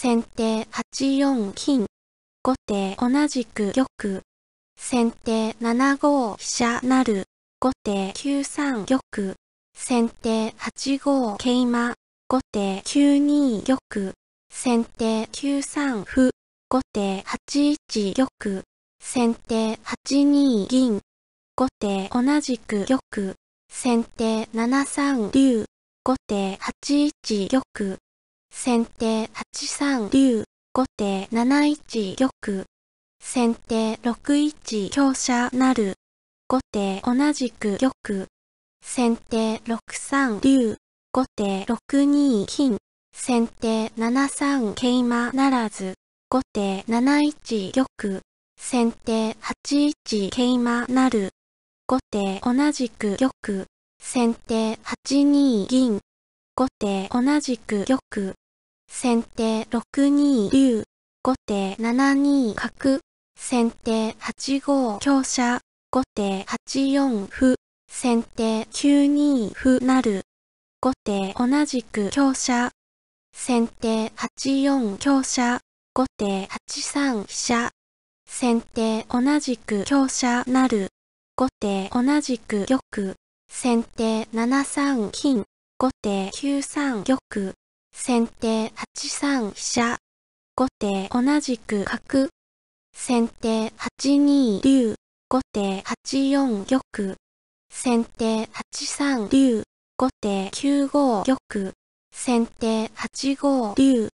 先手8四金。後手同じく玉。先手7五飛車なる。後手9三玉。先手8五桂馬。後手9二玉。先手9三歩。後手8一玉。先手8二銀。後手同じく玉。先手7三竜。後手8一玉。先手8三竜、後手7一玉。先手6一香車なる。後手同じく玉。先手6三竜、後手6二金。先手7三桂馬ならず。後手7一玉。先手8一桂馬なる。後手同じく玉。先手8二銀。後手同じく玉。先手6二竜。後手7二角。先手8五香車。後手8四歩。先手9二歩なる。後手同じく香車。先手8四香車。後手8三飛車。先手同じく香車る。後手同じく玉。先手7三金。後手9三玉。先手8三飛車。後手同じく角。先手8二竜。後手8四玉。先手8三竜。後手9五玉。先手8五竜。